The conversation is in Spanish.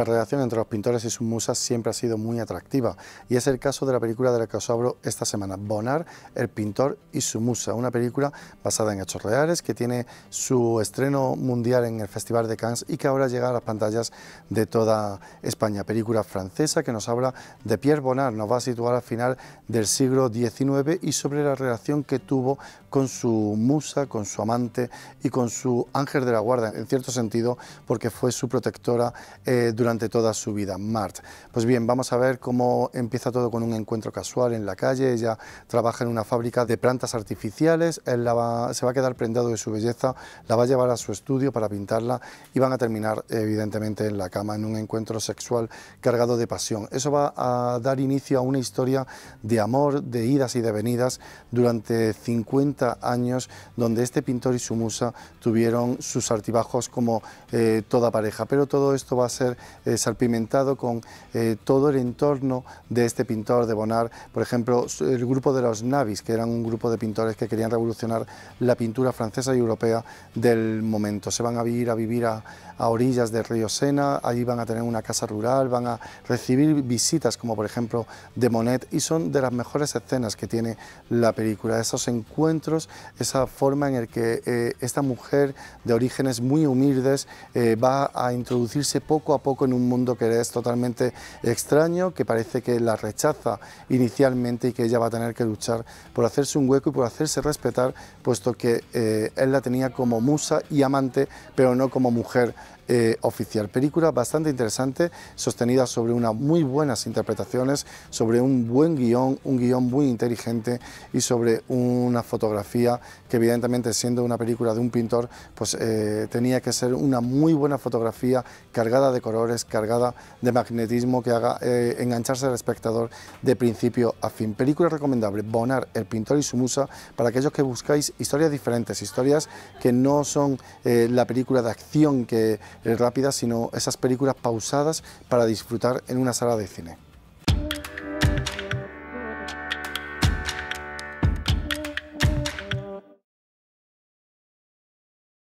La relación entre los pintores y sus musas siempre ha sido muy atractiva y es el caso de la película de la que os hablo esta semana, Bonar, el pintor y su musa, una película basada en hechos reales que tiene su estreno mundial en el Festival de Cannes y que ahora llega a las pantallas de toda España. Película francesa que nos habla de Pierre Bonar, nos va a situar al final del siglo XIX y sobre la relación que tuvo con su musa, con su amante y con su ángel de la guarda, en cierto sentido, porque fue su protectora eh, durante durante toda su vida, Mart. Pues bien, vamos a ver cómo empieza todo con un encuentro casual en la calle. Ella trabaja en una fábrica de plantas artificiales, él se va a quedar prendado de su belleza, la va a llevar a su estudio para pintarla y van a terminar evidentemente en la cama, en un encuentro sexual cargado de pasión. Eso va a dar inicio a una historia de amor, de idas y de venidas durante 50 años donde este pintor y su musa tuvieron sus artibajos como eh, toda pareja. Pero todo esto va a ser eh, salpimentado con eh, todo el entorno de este pintor de Bonar. Por ejemplo, el grupo de los Navis, que eran un grupo de pintores que querían revolucionar la pintura francesa y europea del momento. Se van a vivir a vivir a, orillas del río Sena, allí van a tener una casa rural, van a recibir visitas como por ejemplo de Monet y son de las mejores escenas que tiene la película, esos encuentros, esa forma en el que eh, esta mujer de orígenes muy humildes va a introducirse poco a poco en un mundo que es totalmente extraño, que parece que la rechaza inicialmente y que ella va a tener que luchar por hacerse un hueco y por hacerse respetar, puesto que eh, él la tenía como musa y amante, pero no como mujer eh, oficial. Película bastante interesante, sostenida sobre unas muy buenas interpretaciones, sobre un buen guión, un guión muy inteligente y sobre una fotografía que evidentemente siendo una película de un pintor, pues eh, tenía que ser una muy buena fotografía cargada de colores, cargada de magnetismo que haga eh, engancharse al espectador de principio a fin. Película recomendable, Bonar, el pintor y su musa, para aquellos que buscáis historias diferentes, historias que no son la película de acción que eh, rápidas, sino esas películas pausadas para disfrutar en una sala de cine.